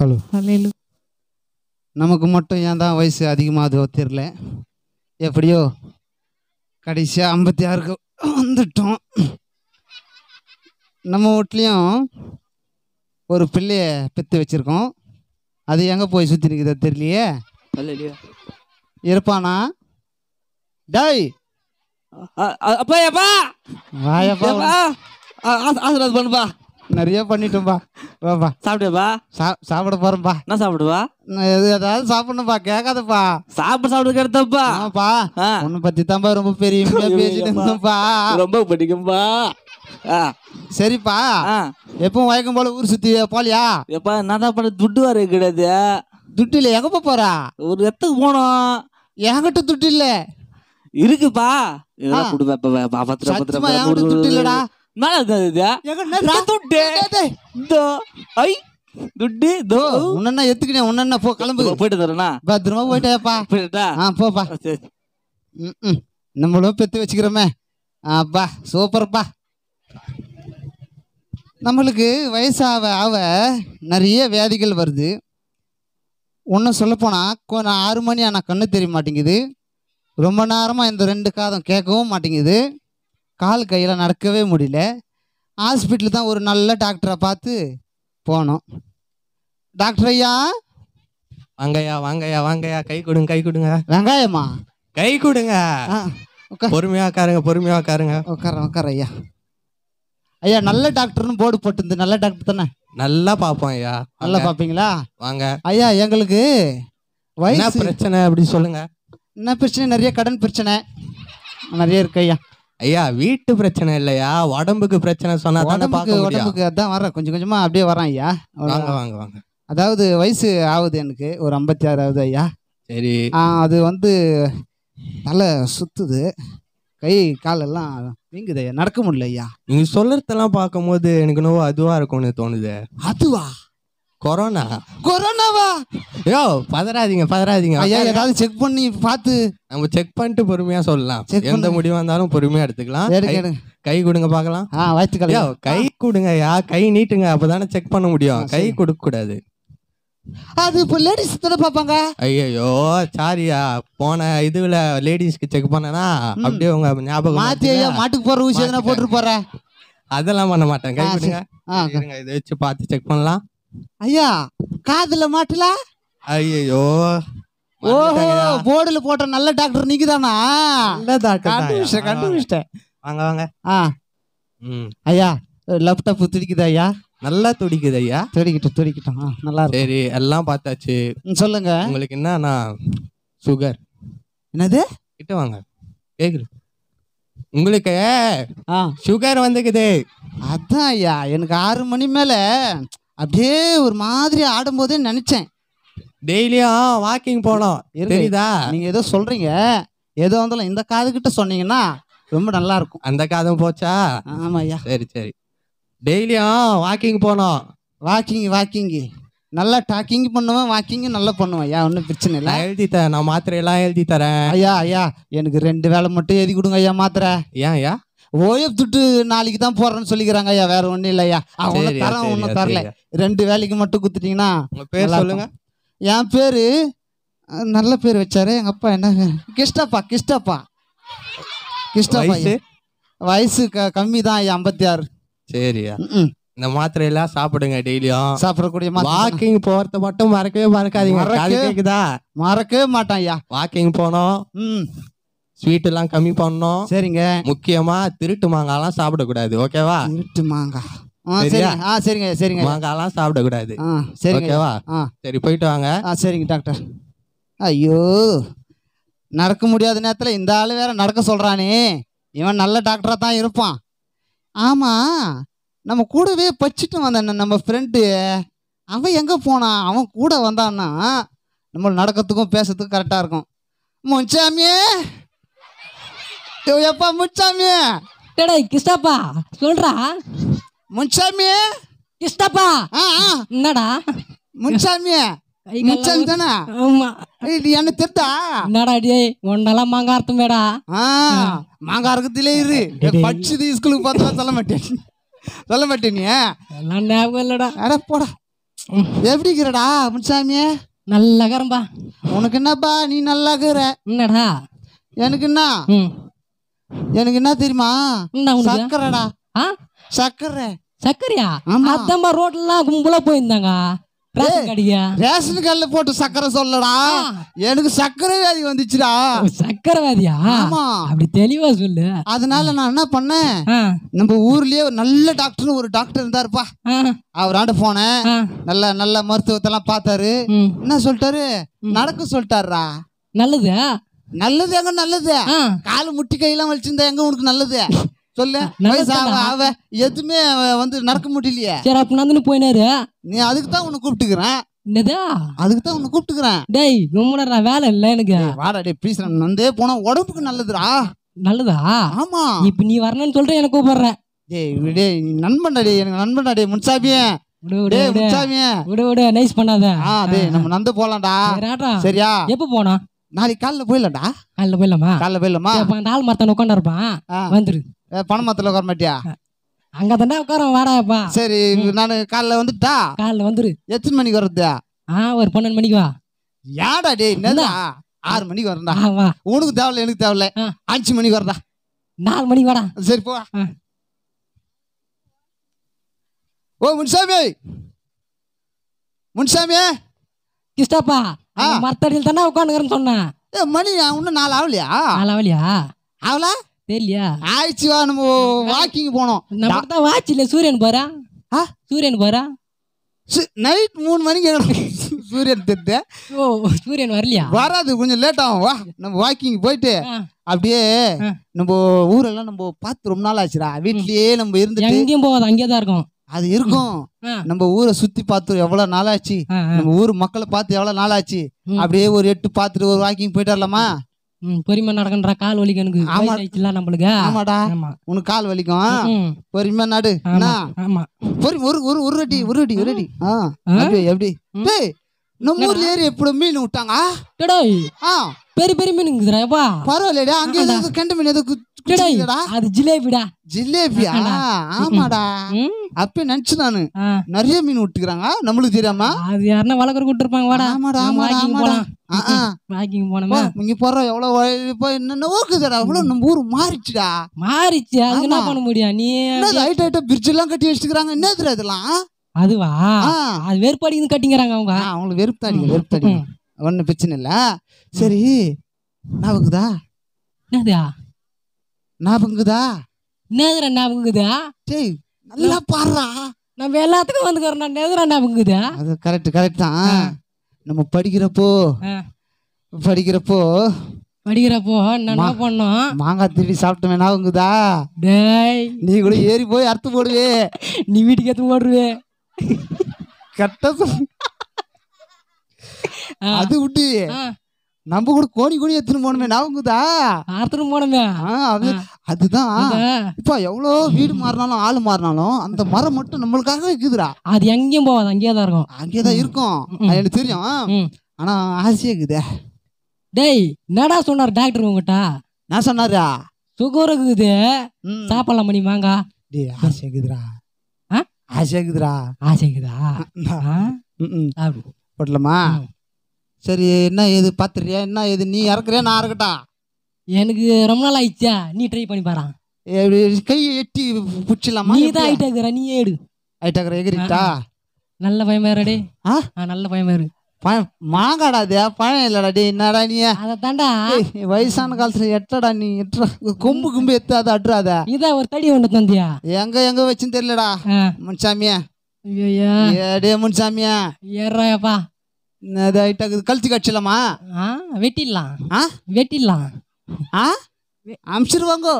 hello hello நமக்கு மட்டும் ஏன் தான் வயசு அதிகமாகுதோ தெரியல எப்படியோ கடைசியாக ஐம்பத்தி ஆறுக்கு வந்துட்டோம் நம்ம வீட்லேயும் ஒரு பிள்ளைய பெற்று வச்சுருக்கோம் அது எங்கே போய் சுற்றி நிற்குதோ தெரியலையே இருப்பானா டாய் அப்பா அப்பா வாயப்பா ஆசீர்வாதம் பண்ணுப்பா நிறைய பண்ணிட்டோம்பா வாப்பா சாப்பிடுவா சாப்பிட போறோம்பா என்ன சாப்பிடுவா எது ஏதாவது சாப்பிடணும்பா கேட்காதப்பா சாப்பிட சாப்பிட கேட்டப்பா ஆமாப்பா உன்னை பத்தி தான்பா ரொம்ப பெரிய பேசிட்டு இருந்தோம்ப்பா ரொம்ப பிடிக்கும்பா சரிப்பா எப்பவும் வயக்கம் போல ஊர் சுத்தி போலியா எப்பா என்னதான் பண்ண துட்டு வர கிடையாது துட்டு இல்லை எங்கப்பா போறா ஒரு இடத்துக்கு போனோம் என்கிட்ட துட்டு இல்லை இருக்குப்பா இதெல்லாம் கொடுப்பேன் துட்டு இல்லடா ஐ தோ போ போயிட்டு பத்திரமா ஆ போப்பா ம் நம்மளும் வச்சுக்கிறோமே சூப்பர்ப்பா நம்மளுக்கு வயசாக ஆக நிறைய வியாதிகள் வருது சொல்ல சொல்லப்போனால் கொஞ்சம் ஆறு மணி ஆனால் கண்ணு தெரிய மாட்டேங்குது ரொம்ப நேரமாக இந்த ரெண்டு காதம் கேட்கவும் மாட்டேங்குது கால் கையில் நடக்கவே முடியல ஹாஸ்பிட்டல் தான் ஒரு நல்ல டாக்டரை பார்த்து போனோம் டாக்டர் ஐயா வாங்கய்யா வாங்கய்யா வாங்கய்யா கை கொடுங்க கை கொடுங்க வெங்காயம்மா கை கொடுங்க பொறுமையாக உட்காருங்க பொறுமையாக உட்காருங்க உட்கார உட்கார ஐயா ஐயா நல்ல டாக்டர்னு போர்டு போட்டுருந்து நல்ல டாக்டர் தானே நல்லா பார்ப்போம் ஐயா நல்லா பார்ப்பீங்களா வாங்க ஐயா எங்களுக்கு வயசு பிரச்சனை அப்படி சொல்லுங்க என்ன பிரச்சனை நிறைய கடன் பிரச்சனை நிறைய இருக்கு ஐயா ஐயா வீட்டு பிரச்சனை இல்லையா உடம்புக்கு பிரச்சனை சொன்னா உடம்புக்கு அதான் வரேன் கொஞ்சம் கொஞ்சமா அப்படியே வரேன் ஐயா வாங்க வாங்க வாங்க அதாவது வயசு ஆகுது எனக்கு ஒரு ஐம்பத்தி ஆறாவது ஆகுது ஐயா சரி அது வந்து நல்லா சுத்துது கை காலெல்லாம் வீங்குது ஐயா நடக்க முடியல ஐயா நீங்க சொல்லறதெல்லாம் பார்க்கும்போது எனக்கு நோவா அதுவா இருக்கும்னு தோணுது அதுவா கொரோனா கொரோனாவா யோ பதறாதீங்க பதறாதீங்க ஐயா ஏதாவது செக் பண்ணி பார்த்து நம்ம செக் பண்ணிட்டு பொறுமையா சொல்லலாம் எந்த முடிவா இருந்தாலும் பொறுமையா எடுத்துக்கலாம் கை கொடுங்க பார்க்கலாம் ஆ கை கொடுங்க யா கை நீட்டுங்க அப்பதானே செக் பண்ண முடியும் கை கொடுக்க கூடாது அது இப்போ லேடிஸ் தானே பாப்பாங்க ஐயோ சாரியா போன இதுல லேடிஸ்க்கு செக் பண்ணனா அப்படியே உங்க ஞாபகம் மாத்தி ஐயா மாட்டுக்கு போற ஊசி எதனா போட்டுட்டு போற அதெல்லாம் பண்ண மாட்டேன் கை கொடுங்க இதை வச்சு பார்த்து செக் பண்ணலாம் ஐயா காதுல மாட்டல ஐயோ ஓஹோ போர்டுல போட்ட நல்ல டாக்டர் நீங்க தானா கண்டுபிடிச்சிட்டேன் கண்டுபிடிச்சிட்டேன் வாங்க வாங்க ஆ ஐயா லேப்டாப் துடிக்குது ஐயா நல்லா துடிக்குது ஐயா துடிக்கிட்டு துடிக்கிட்டோம் நல்லா சரி எல்லாம் பார்த்தாச்சு சொல்லுங்க உங்களுக்கு என்னன்னா சுகர் என்னது கிட்ட வாங்க கேக்குது உங்களுக்கு சுகர் வந்துக்குது அதான் ஐயா எனக்கு ஆறு மணி மேல அப்படியே ஒரு மாதிரி ஆடும்போதே நினைச்சேன் டெய்லியா வாக்கிங் போகலாம் தெரியுதா நீங்க ஏதோ சொல்றீங்க ஏதோ வந்தாலும் இந்த கிட்ட சொன்னீங்கன்னா ரொம்ப நல்லா இருக்கும் அந்த காதும் போச்சா ஆமாயா ஐயா சரி சரி டெய்லியும் வாக்கிங் போனோம் வாக்கிங் வாக்கிங் நல்லா டாக்கிங் பண்ணுவேன் வாக்கிங் நல்லா பண்ணுவேன் ஐயா ஒன்றும் பிரச்சனை இல்லை எழுதி தரேன் நான் மாத்திரையெல்லாம் எழுதி தரேன் ஐயா ஐயா எனக்கு ரெண்டு வேலை மட்டும் எழுதி கொடுங்க ஐயா மாத்திரை ஏன் ஐயா ஓய்வு துட்டு நாளைக்கு தான் போடுறேன்னு சொல்லிக்கிறாங்க ஐயா வேற ஒன்றும் இல்லையா அவங்க தரம் ஒண்ணும் தரல ரெண்டு வேலைக்கு மட்டும் குத்துட்டீங்கன்னா பேர் சொல்லுங்க என் பேரு நல்ல பேர் வச்சாரு எங்க அப்பா என்ன கிஷ்டப்பா கிஷ்டப்பா கிஷ்டப்பா வயசு க கம்மி தான் ஐயா ஐம்பத்தி ஆறு சரியா இந்த மாத்திரை எல்லாம் சாப்பிடுங்க டெய்லியும் சாப்பிடக்கூடிய வாக்கிங் போறத மட்டும் மறக்கவே மறக்காதீங்க மறக்கவே மாட்டான் ஐயா வாக்கிங் போனோம் ஸ்வீட் எல்லாம் கம்மி பண்ணோம் சரிங்க முக்கியமா திருட்டு மாங்காய்லாம் சாப்பிடக்கூடாது ஓகேவா திருட்டு மாங்காய் சரிங்க சரிங்க மாங்காய்லாம் சாப்பிடக்கூடாது சரி ஓகேவா சரி போயிட்டு வாங்க சரிங்க டாக்டர் ஐயோ நடக்க முடியாத நேரத்தில் இந்த ஆள் வேற நடக்க சொல்கிறானே இவன் நல்ல டாக்டராக தான் இருப்பான் ஆமாம் நம்ம கூடவே பச்சிட்டு வந்தான் நம்ம ஃப்ரெண்டு அவன் எங்கே போனான் அவன் கூட வந்தான்னா நம்ம நடக்கிறதுக்கும் பேசுறதுக்கும் கரெக்டாக இருக்கும் முன்சாமியே எப்பா முச்சாமி டேடா கிருஷ்ணப்பா சொல்றா முன்சாமி கிருஷ்ணப்பா என்னடா முச்சாமி முன்சாமி ஆமா இது என்ன தெத்தா என்னடா டே ஒன்னெல்லாம் மாங்காய் அர்த்தமேடா மாங்காய் அறுக்கத்திலே இரு படிச்சது ஸ்கூலுக்கு பார்த்தா சொல்ல மாட்டேன் சொல்ல மாட்டேன் நீ அட போடா எப்படி இருக்கிறடா முன்சாமி நல்லா இருக்கிறம்பா உனக்கு என்னப்பா நீ நல்லா இருக்கிற என்னடா எனக்கு என்ன எனக்கு என்ன தெரியுமா சக்கரடா சக்கரை சக்கரையா அத்தம்மா ரோட்லாம் கும்பலா போயிருந்தாங்க ரேஷன் கல்ல போட்டு சக்கரை சொல்லடா எனக்கு சக்கரை வியாதி வந்துச்சுடா சக்கரை வியாதியா ஆமா அப்படி தெளிவா சொல்லு அதனால நான் என்ன பண்ணேன் நம்ம ஊர்லயே ஒரு நல்ல டாக்டர்னு ஒரு டாக்டர் இருந்தாருப்பா அவராண்ட போனேன் நல்ல நல்ல மருத்துவத்தெல்லாம் பார்த்தாரு என்ன சொல்லிட்டாரு நடக்க சொல்லிட்டாருடா நல்லது நல்லது எங்க நல்லது காலு முட்டி கையெல்லாம் வச்சிருந்தா எங்க உனக்கு நல்லது சொல்லு அவ எதுவுமே வந்து நடக்க முடியலையே சரி அப்ப நான் போயினாரு நீ அதுக்கு தான் உன்னை கூப்பிட்டுக்கிறேன் என்னதா உன்னை டேய் ரொம்ப வேலை இல்லை எனக்கு நந்தே போனா உடம்புக்கு நல்லதுடா நல்லதா ஆமா இப்ப நீ எனக்கு டேய் நண்பன்டா எனக்கு நண்பன்டா விடு விடு நைஸ் நம்ம சரியா எப்ப போனா நாளைக்கு காலைல போயிடலாம்டா காலைல போயிடலாமா காலைல போயிடலாமா அப்போ அந்த ஆள் மரத்தன் உட்காந்து இருப்பான் வந்துரு பண மரத்தில் உட்கார மாட்டியா அங்க தானே உட்கார வாடாப்பா சரி நான் காலைல வந்துட்டா காலைல வந்துரு எத்தனை மணிக்கு வர்றது ஆ ஒரு பன்னெண்டு மணிக்கு வா யாடா டேய் என்னடா ஆறு மணிக்கு வரண்டா உனக்கு தேவையில்ல எனக்கு தேவையில்ல அஞ்சு மணிக்கு வரடா நாலு மணிக்கு வாடா சரி போ ஓ முன்சாமி முன்சாமி கிஸ்டாப்பா மரத்தடியில் தானே உட்காந்துக்கிறேன்னு சொன்னேன் மணி இன்னும் நாலு ஆகலையா நாலு ஆகலையா ஆகலா தெரியலையா ஆயிடுச்சு வா நம்ம வாக்கிங் போனோம் நமக்கு தான் வாட்ச் இல்லை சூரியன் பாரா ஆ சூரியன் பாரா நைட் மூணு மணிக்கு சூரியன் தெரிஞ்ச ஓ சூரியன் வரலையா வராது கொஞ்சம் லேட் ஆகும் வா நம்ம வாக்கிங் போயிட்டு அப்படியே நம்ம ஊரெல்லாம் நம்ம பார்த்து ரொம்ப நாள் ஆச்சுடா வீட்லயே நம்ம இருந்து எங்கேயும் போகாது அங்கேயே தான் இருக்கும் அது இருக்கும் நம்ம ஊரை சுத்தி பார்த்து எவ்வளவு நாள் ஆச்சு நம்ம ஊர் மக்களை பார்த்து எவ்வளவு நாள் ஆச்சு அப்படியே ஒரு எட்டு பார்த்துட்டு ஒரு வாக்கிங் போயிட்டாரலாமா வரலாமா பொறுமையா கால் வலிக்கும் எனக்கு ஆமா நம்மளுக்கு ஆமாடா உனக்கு கால் வலிக்கும் பொறுமை நாடு ஆமா பொறி ஒரு ஒரு ஒரு அடி ஒரு அடி ஒரு அடி ஆ எப்படி டேய் நம்ம ஊர்ல ஏறி எப்படி மீன் விட்டாங்க டேய் ஆ பெரிய பெரிய மீன் இருக்குதுடா பரவாயில்லடா அங்க கெண்ட மீன் எதுக்கு அது ஜிலேபிடா ஜிலேபியா ஆமாடா அப்ப நினைச்சு நானு நிறைய மீன் விட்டுக்கிறாங்க நம்மளுக்கு தெரியாமா அது யாருன்னா வளர்க்குற கூட்டிருப்பாங்க வாடா ஆமாடா ஆமாடா வாக்கிங் போனமா இங்க போற எவ்வளவு இப்போ என்னென்னவோ இருக்குதுடா அவ்வளோ நம்ம ஊர் மாறிச்சுடா மாறிச்சு அது என்ன பண்ண முடியும் நீ ஹைட் ஹைட்டா பிரிட்ஜ் எல்லாம் கட்டி வச்சுக்கிறாங்க என்ன தெரியாது இதெல்லாம் அதுவா அது வெறுப்பாடிக்குன்னு கட்டிங்கிறாங்க அவங்க அவங்களுக்கு வெறுப்பாடிங்க வெறுப்பாடிங்க ஒன்றும் பிரச்சனை இல்லை சரி நான் இருக்குதா என்னதா ஞாபகங்குதா நேதுரா ஞாபகங்குதா டேய் நல்லா பாடுறா நம்ம எல்லாத்துக்கும் வந்துக்கிறோம் நான் நேதுரா ஞாபகங்குதா அது கரெக்ட் கரெக்ட் தான் நம்ம படிக்கிறப்போ படிக்கிறப்போ படிக்கிறப்போ என்ன பண்ணோம் மாங்காய் திருடி சாப்பிட்டோம் ஞாபகங்குதா டேய் நீ கூட ஏறி போய் அறுத்து போடுவே நீ வீட்டுக்கு எடுத்து போடுவே கரெக்டாக அது விட்டு நம்ம கூட கோடி கோடி எடுத்துன்னு போனோமே நாவுங்குதா ஆத்துன்னு போனமே அது அதுதான் இப்போ எவ்வளோ வீடு மாறினாலும் ஆள் மாறினாலும் அந்த மரம் மட்டும் நம்மளுக்காக இருக்குதுடா அது எங்கேயும் போகாது அங்கேயே தான் இருக்கும் அங்கேயே தான் இருக்கும் எனக்கு தெரியும் ஆனா ஆசையா இருக்குதே டேய் என்னடா சொன்னார் டாக்டர் உங்ககிட்ட நான் சொன்னாரா சுகர் இருக்குது சாப்பிடலாம் மணி மாங்கா டேய் ஆசை இருக்குதுடா ஆசை இருக்குதுடா ஆசை இருக்குதா போட்டலாமா சரி என்ன ஏது பார்த்துறியா என்ன ஏது நீ இறக்குறியா நான் இறக்கட்டா எனக்கு ரொம்ப நாள் ஆயிடுச்சா நீ ட்ரை பண்ணி பாரு கையை எட்டி பிடிச்சிடலாமா நீ தான் ஹைட் ஆகுற நீ ஏடு ஹைட் ஆகுற எகிரிட்டா நல்ல பயமா இருடே ஆ நல்ல பயமா இரு பழம் மாங்காடா பழம் இல்லடா டே என்னடா நீ அதை தாண்டா வயசான காலத்துல எட்டடா நீ எட்டா கொம்பு கும்பு எத்தாத அதை அட்டுறாத ஒரு தடி ஒன்று தந்தியா எங்க எங்க வச்சுன்னு தெரியலடா முன்சாமியா ஐயோ ஏடே முன்சாமியா ஏறாப்பா கழுத்து கட்சிலாமா வெட்டிடலாம் ஆ வெட்டிடலாம் ஆ அமிச்சிருவாங்க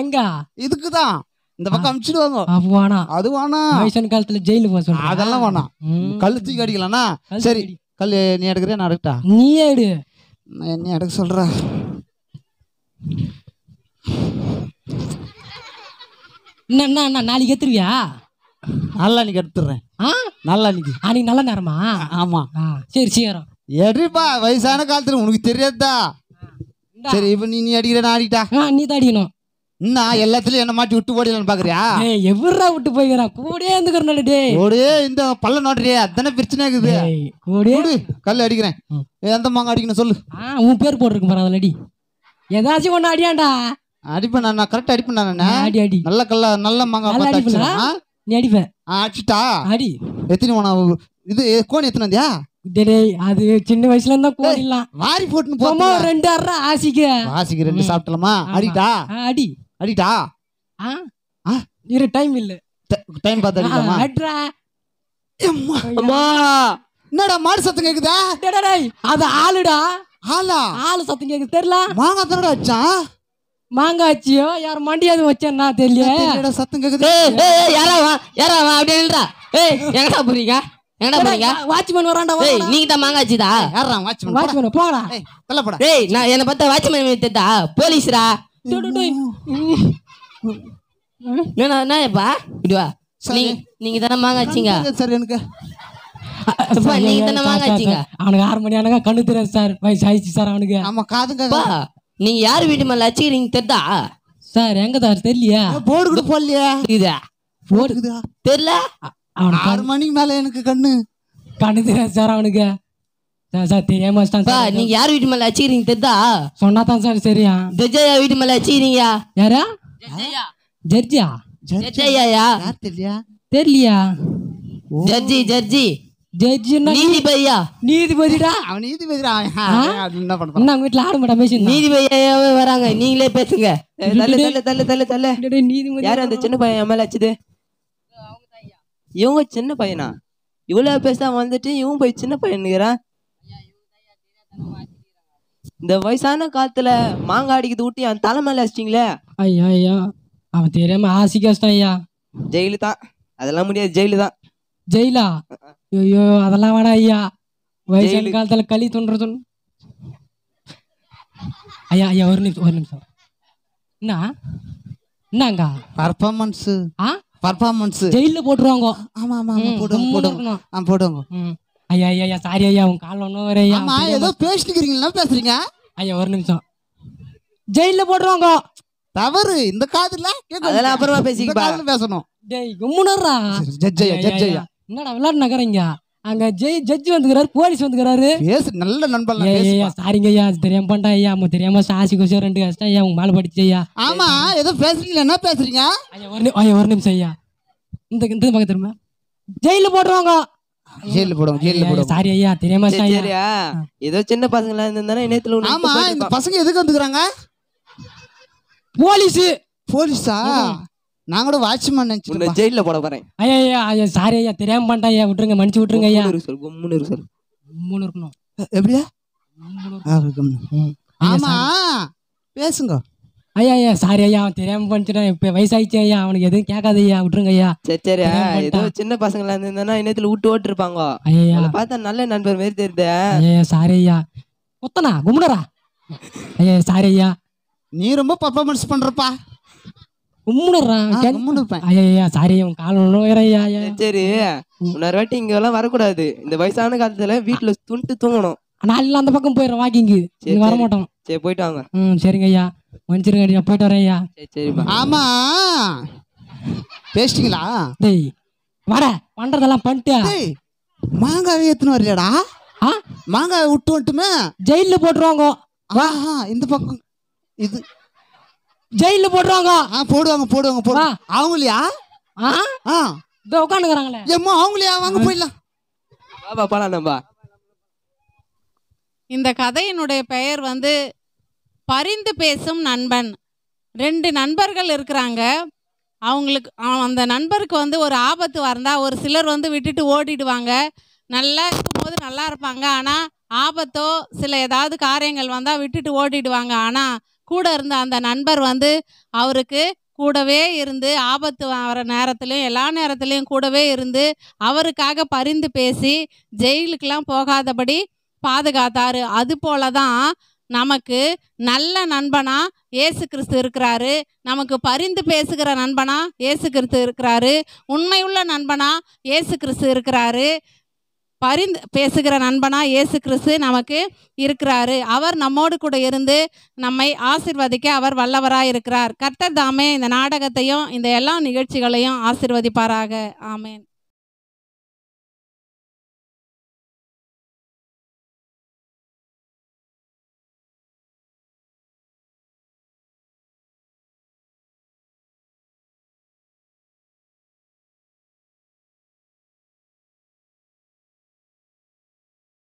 எங்க இதுக்கு தான் இந்த பக்கம் அமிச்சிடுவாங்க அது வேணாம் அது வேணாம் வயசான காலத்துல ஜெயிலு போக சொல்றேன் அதெல்லாம் வேணாம் தூக்கி கடிக்கலாம்னா சரி கல் நீ எடுக்கிறியா நான் எடுக்கட்டா நீ எடு நீ எடுக்க சொல்ற என்ன என்ன நாளைக்கு ஏத்துருவியா நல்லா நீ எடுத்துடுறேன் ஆ நல்லா நீ அன்னைக்கு நல்ல நேரமா ஆமா சரி சீக்கிரம் எடிப்பா வயசான காலத்துல உனக்கு தெரியாதா சரி இப்போ நீ நீ அடிக்கிற நான் அடிக்கிட்டா நீ தான் அடிக்கணும் என்ன எல்லாத்துலயும் என்ன மாட்டி விட்டு ஓடிடலாம்னு பாக்குறியா எவ்வளோ விட்டு போய்க்கிறான் கூடயே இருந்துக்கிறனால டே கூடயே இந்த பல்ல நோட்டுறியே அதானே பிரச்சனை இருக்குது கூடயே கல் அடிக்கிறேன் எந்த மாங்க அடிக்கணும் சொல்லு உன் பேர் போட்டிருக்கு பாரு அதில் அடி ஏதாச்சும் ஒன்று அடியாண்டா அடிப்பேன் நான் கரெக்டாக அடிப்பேன் நான் அடி அடி நல்ல கல்ல நல்ல மாங்காய் பார்த்து நீ அடிப்பேன் அடிச்சுட்டா அடி எத்தனை உன இது கோன் எத்தனை வந்தியா டேய் அது சின்ன வயசுல இருந்தா கோடிலாம் வாரி போட்டுன்னு போமா ரெண்டு அற ஆசிக்க ஆசிக்க ரெண்டு சாப்பிட்டலாமா அடிடா அடி அடிட்டா ஆ ஆ இரு டைம் இல்ல டைம் பார்த்தா அடிடா அட்ரா அம்மா என்னடா மாடு சத்தம் கேக்குதா டேய் அது ஆளுடா ஆளா ஆளு சத்தம் கேக்குது தெரியல மாங்க வச்சான் மாங்காச்சியோ யார் மண்டியாவது வச்சேன்னா தெரியல சத்தம் கேக்குது யாராவா யாராவா அப்படின்றா ஏய் எங்கடா புரியுங்க என்னடா பண்ணீங்க வாட்ச்மேன் வரான்டா ஏய் நீங்க தான் மாங்காச்சிதா யாரா வாட்ச்மேன் வாட்ச்மேன் போடா ஏய் தள்ள போடா ஏய் நான் என்ன பார்த்தா வாட்ச்மேன் தெத்தா போலீஸ்ரா நான் நான் ஏப்பா இடி வா நீங்க நீங்க தான மாங்காச்சிங்க சார் எனக்கு நீங்க தான மாங்காச்சிங்க அவனுக்கு ஆறு மணி ஆனாங்க கண்ணு தெரியாது சார் வயசு ஆயிடுச்சு சார் அவனுக்கு ஆமா காதுங்க நீங்க யார் வீட்டு மேல அச்சுக்கிறீங்க தெரிதா சார் எங்க சார் தெரியலையா போர்டு கூட போடலையா இதா போர்டு தெரியல அவன் ஆறு மணிக்கு மேல எனக்கு கண்ணு கண்ணு தெரியாது சார் அவனுக்கு சார் தெரியாம சார் நீங்க வீட்டு தெரிதா சார் சரியா வீட்டு தெரியலையா நீதிபதிடா பேசி நீங்களே பேசுங்க தள்ளு தள்ளு அந்த சின்ன பையன் இவங்க சின்ன பையனா பேசா வந்துட்டு இவன் போய் சின்ன இந்த வயசான காலத்துல மாங்காய் அடிக்குது ஊட்டி அவன் தலைமையில வச்சிட்டீங்களே ஐயா ஐயா அவன் தெரியாம ஆசிக்க ஐயா ஜெயிலு தான் அதெல்லாம் முடியாது ஜெயிலு தான் ஜெயிலா ஐயோ அதெல்லாம் வேணா ஐயா வயசான காலத்துல களி தோன்றது ஐயா ஐயா ஒரு நிமிஷம் ஒரு நிமிஷம் என்ன என்னங்க பர்ஃபார்மன்ஸ் ஆ பர்ஃபார்மன்ஸ் ஜெயில போட்டுருவாங்க ஆமா ஆமா ஆமா போடுங்க போடுங்க ஆ போடுவோங்க ஐயா ஐயா ஐயா சாரி ஐயா உங்க கால் ஒன்றும் வேற ஐயா ஆமா ஏதோ பேசிக்கிறீங்களா பேசுறீங்க ஐயா ஒரு நிமிஷம் ஜெயில போடுறவங்க தவறு இந்த காதுல அதெல்லாம் அப்புறமா பேசிக்கலாம் பேசணும் டேய் கும்முனர்ரா ஜட்ஜ் ஐயா ஜட்ஜ் ஐயா என்னடா விளையாட்டு நகரங்க அங்க ஜெய் ஜட்ஜ் வந்துக்கிறாரு போலீஸ் வந்துக்கிறாரு பேசு நல்ல நண்பன் ஐயா சாரிங்க ஐயா தெரியாம பண்ணிட்டா ஐயா அம்மா தெரியாம சாசி கொசம் ரெண்டு கஷ்டம் ஐயா உங்க மேல படிச்சு ஐயா ஆமா ஏதோ பேசுறீங்க என்ன பேசுறீங்க ஐயா ஒரு ஐயா ஒரு நிமிஷம் ஐயா இந்த இந்த பக்கம் திரும்ப ஜெயில போடுவாங்க ஜெயில போடுவோம் ஜெயில போடுவோம் சாரி ஐயா தெரியாம சரியா ஏதோ சின்ன பசங்களா இருந்தானே இணையத்துல ஆமா இந்த பசங்க எதுக்கு வந்துக்கிறாங்க போலீஸ் போலீஸா நான் கூட வாட்ச்மேன் உன்னை நினைச்சிட்டு ஜெயில போட போறேன் ஐயா ஐயா ஐயா சாரி ஐயா தெரியாம பண்ணிட்டேன் ஐயா விட்டுருங்க மன்னிச்சு விட்டுருங்க ஐயா இருக்கு சார் கும்முன்னு இருக்கு சார் கும்முன்னு இருக்கணும் எப்படியா ஆமா பேசுங்க ஐயா ஐயா சாரி ஐயா அவன் தெரியாம பண்ணிட்டேன் இப்ப வயசாயிடுச்சு ஐயா அவனுக்கு எதுவும் கேட்காது ஐயா விட்டுருங்க ஐயா சரி சரி ஆ, ஏதோ சின்ன பசங்களா இருந்திருந்தா இணையத்துல விட்டு ஓட்டு இருப்பாங்க ஐயா ஐயா பார்த்தா நல்ல நண்பர் மாதிரி தெரியுது ஐயா சாரி ஐயா குத்தனா கும்முனரா ஐயா ஐயா, சாரி ஐயா நீ ரொம்ப பர்ஃபார்மன்ஸ் பண்றப்பா சரி வாட்டி வரக்கூடாது இந்த வயசான காலத்துல வீட்டுல துண்டு தூங்கணும் அந்த பக்கம் வாக்கிங்கு சரி வர மாட்டோம் சரி சரிங்க ஐயா ஐயா போயிட்டு ஐயா சரி ஆமா டேய் வர பண்றதெல்லாம் மாங்காய் விட்டு வந்துட்டுமே போட்டுருவாங்க ஆஹா இந்த பக்கம் இது ஜெயில போடுறாங்க ஆ போடுவாங்க போடுவாங்க போடுவாங்க அவங்களையா ஆ ஆ இதோ உட்காந்துக்கிறாங்களே ஏம்மா அவங்களையா வாங்க போயிடலாம் இந்த கதையினுடைய பெயர் வந்து பரிந்து பேசும் நண்பன் ரெண்டு நண்பர்கள் இருக்கிறாங்க அவங்களுக்கு அந்த நண்பருக்கு வந்து ஒரு ஆபத்து வந்தால் ஒரு சிலர் வந்து விட்டுட்டு ஓடிடுவாங்க நல்லா இருக்கும்போது நல்லா இருப்பாங்க ஆனால் ஆபத்தோ சில ஏதாவது காரியங்கள் வந்தால் விட்டுட்டு ஓடிடுவாங்க ஆனால் கூட இருந்த அந்த நண்பர் வந்து அவருக்கு கூடவே இருந்து ஆபத்து வர நேரத்துலையும் எல்லா நேரத்துலையும் கூடவே இருந்து அவருக்காக பரிந்து பேசி ஜெயிலுக்கெல்லாம் போகாதபடி பாதுகாத்தார் அது போல தான் நமக்கு நல்ல நண்பனா ஏசு கிறிஸ்து இருக்கிறாரு நமக்கு பரிந்து பேசுகிற நண்பனா ஏசு கிறிஸ்து இருக்கிறாரு உண்மையுள்ள நண்பனா ஏசு கிறிஸ்து இருக்கிறாரு பரிந்து பேசுகிற நண்பனா இயேசு கிறிஸ்து நமக்கு இருக்கிறாரு அவர் நம்மோடு கூட இருந்து நம்மை ஆசிர்வதிக்க அவர் வல்லவராக இருக்கிறார் கர்த்தர் தாமே இந்த நாடகத்தையும் இந்த எல்லா நிகழ்ச்சிகளையும் ஆசிர்வதிப்பாராக ஆமேன்